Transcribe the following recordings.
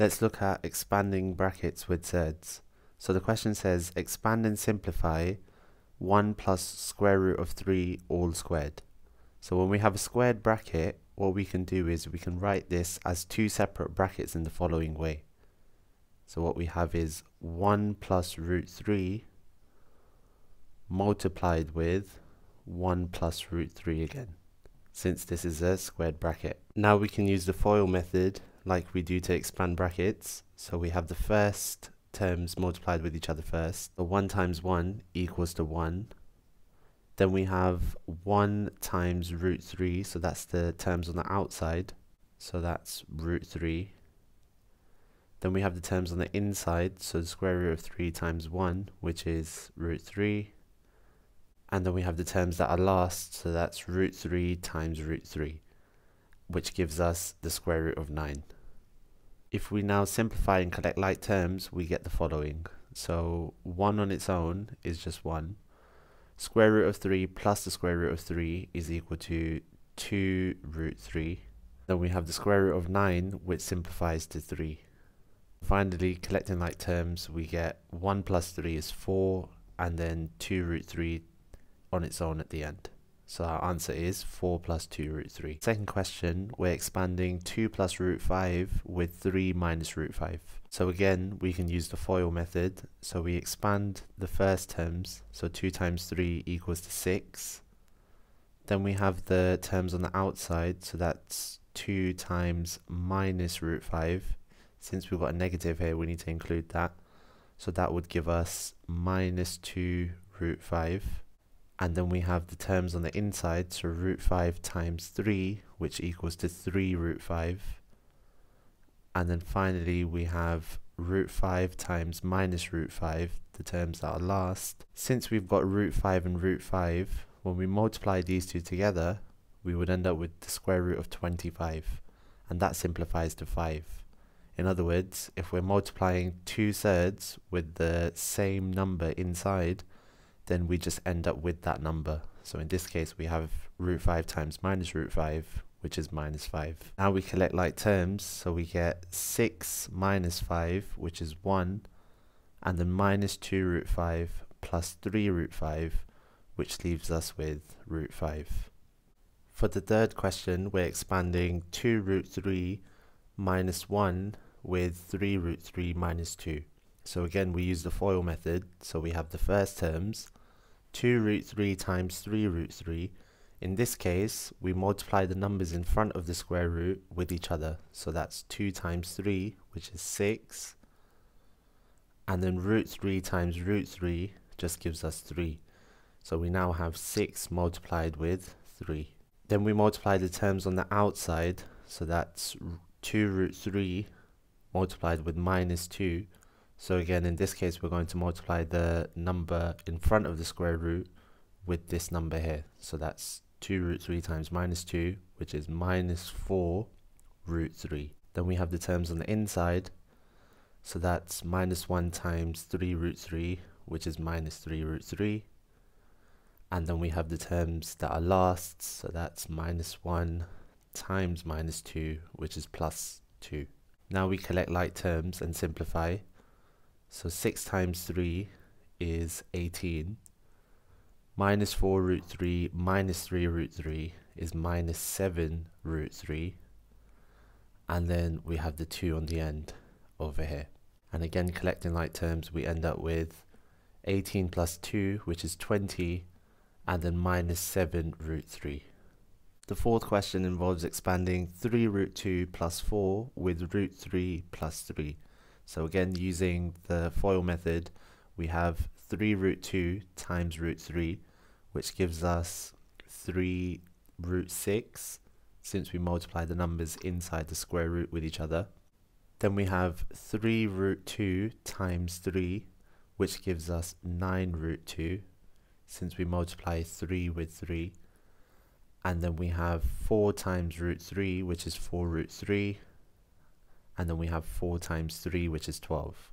Let's look at expanding brackets with z's. So the question says expand and simplify 1 plus square root of 3 all squared. So when we have a squared bracket, what we can do is we can write this as two separate brackets in the following way. So what we have is 1 plus root 3 multiplied with 1 plus root 3 again, since this is a squared bracket. Now we can use the FOIL method like we do to expand brackets. So we have the first terms multiplied with each other first. The 1 times 1 equals to 1. Then we have 1 times root 3, so that's the terms on the outside. So that's root 3. Then we have the terms on the inside, so the square root of 3 times 1, which is root 3. And then we have the terms that are last, so that's root 3 times root 3 which gives us the square root of 9. If we now simplify and collect like terms, we get the following. So 1 on its own is just 1. Square root of 3 plus the square root of 3 is equal to 2 root 3. Then we have the square root of 9, which simplifies to 3. Finally, collecting like terms, we get 1 plus 3 is 4, and then 2 root 3 on its own at the end. So our answer is 4 plus 2 root 3. Second question, we're expanding 2 plus root 5 with 3 minus root 5. So again, we can use the FOIL method. So we expand the first terms, so 2 times 3 equals to 6. Then we have the terms on the outside, so that's 2 times minus root 5. Since we've got a negative here, we need to include that. So that would give us minus 2 root 5. And then we have the terms on the inside, so root 5 times 3, which equals to 3 root 5. And then finally we have root 5 times minus root 5, the terms that are last. Since we've got root 5 and root 5, when we multiply these two together, we would end up with the square root of 25. And that simplifies to 5. In other words, if we're multiplying 2 thirds with the same number inside, then we just end up with that number. So in this case, we have root 5 times minus root 5, which is minus 5. Now we collect like terms, so we get 6 minus 5, which is 1, and then minus 2 root 5 plus 3 root 5, which leaves us with root 5. For the third question, we're expanding 2 root 3 minus 1 with 3 root 3 minus 2. So again, we use the FOIL method, so we have the first terms, 2 root 3 times 3 root 3. In this case, we multiply the numbers in front of the square root with each other. So that's 2 times 3, which is 6. And then root 3 times root 3 just gives us 3. So we now have 6 multiplied with 3. Then we multiply the terms on the outside. So that's 2 root 3 multiplied with minus 2 so again, in this case, we're going to multiply the number in front of the square root with this number here. So that's 2 root 3 times minus 2, which is minus 4 root 3. Then we have the terms on the inside. So that's minus 1 times 3 root 3, which is minus 3 root 3. And then we have the terms that are last. So that's minus 1 times minus 2, which is plus 2. Now we collect like terms and simplify. So 6 times 3 is 18. Minus 4 root 3 minus 3 root 3 is minus 7 root 3. And then we have the 2 on the end over here. And again, collecting like terms, we end up with 18 plus 2, which is 20, and then minus 7 root 3. The fourth question involves expanding 3 root 2 plus 4 with root 3 plus 3. So again, using the FOIL method, we have 3 root 2 times root 3, which gives us 3 root 6, since we multiply the numbers inside the square root with each other. Then we have 3 root 2 times 3, which gives us 9 root 2, since we multiply 3 with 3. And then we have 4 times root 3, which is 4 root 3, and then we have 4 times 3 which is 12.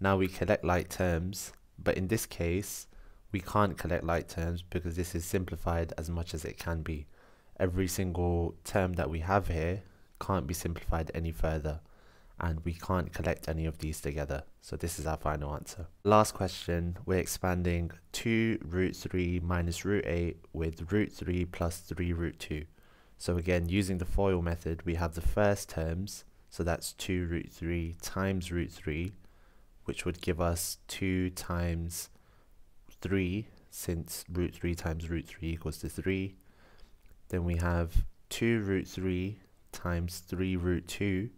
Now we collect like terms but in this case we can't collect like terms because this is simplified as much as it can be. Every single term that we have here can't be simplified any further and we can't collect any of these together. So this is our final answer. Last question, we're expanding 2 root 3 minus root 8 with root 3 plus 3 root 2. So again, using the FOIL method, we have the first terms so that's 2 root 3 times root 3, which would give us 2 times 3, since root 3 times root 3 equals to 3. Then we have 2 root 3 times 3 root 2.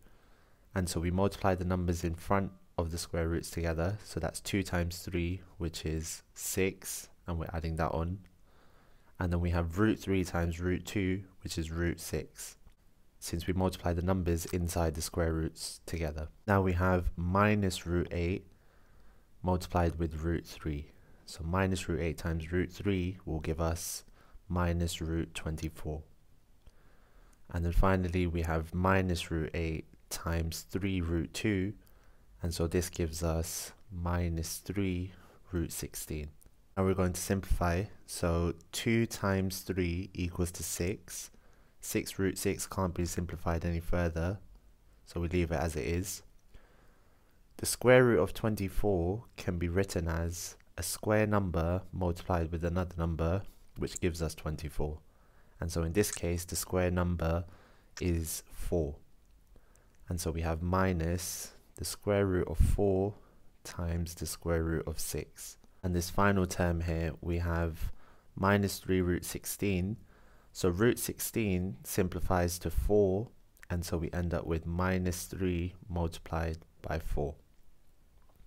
And so we multiply the numbers in front of the square roots together. So that's 2 times 3, which is 6, and we're adding that on. And then we have root 3 times root 2, which is root 6 since we multiply the numbers inside the square roots together. Now we have minus root 8 multiplied with root 3. So minus root 8 times root 3 will give us minus root 24. And then finally we have minus root 8 times 3 root 2 and so this gives us minus 3 root 16. Now we're going to simplify so 2 times 3 equals to 6 6 root 6 can't be simplified any further, so we leave it as it is. The square root of 24 can be written as a square number multiplied with another number, which gives us 24. And so in this case, the square number is 4. And so we have minus the square root of 4 times the square root of 6. And this final term here, we have minus 3 root 16, so root 16 simplifies to 4 and so we end up with minus 3 multiplied by 4.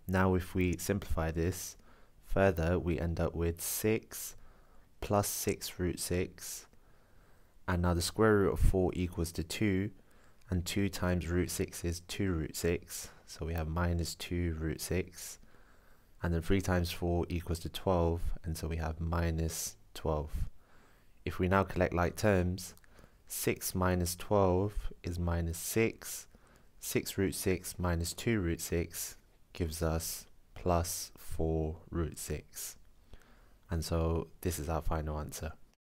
Now if we simplify this further we end up with 6 plus 6 root 6 and now the square root of 4 equals to 2 and 2 times root 6 is 2 root 6 so we have minus 2 root 6 and then 3 times 4 equals to 12 and so we have minus 12 if we now collect like terms, 6 minus 12 is minus 6. 6 root 6 minus 2 root 6 gives us plus 4 root 6. And so this is our final answer.